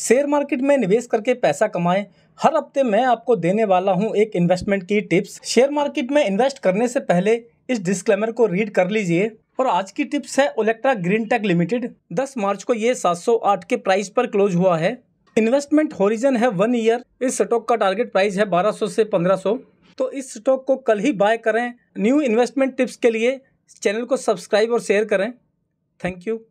share market में निवेश करके पैसा कमाएं हर हफ्ते मैं आपको देने वाला हूं एक इन्वेस्टमेंट की टिप्स शेयर मार्केट में इन्वेस्ट करने से पहले इस डिस्क्लेमर को रीड कर लीजिए और आज की टिप्स है Olectra green tech limited 10 March को ये 708 के प्राइस पर क्लोज हुआ है इन्वेस्टमेंट होरिजन है वन ईयर इस स्टॉक का टारगेट प्राइस है बारह से पंद्रह तो इस स्टॉक को कल ही बाय करें न्यू इन्वेस्टमेंट टिप्स के लिए चैनल को सब्सक्राइब और शेयर करें थैंक यू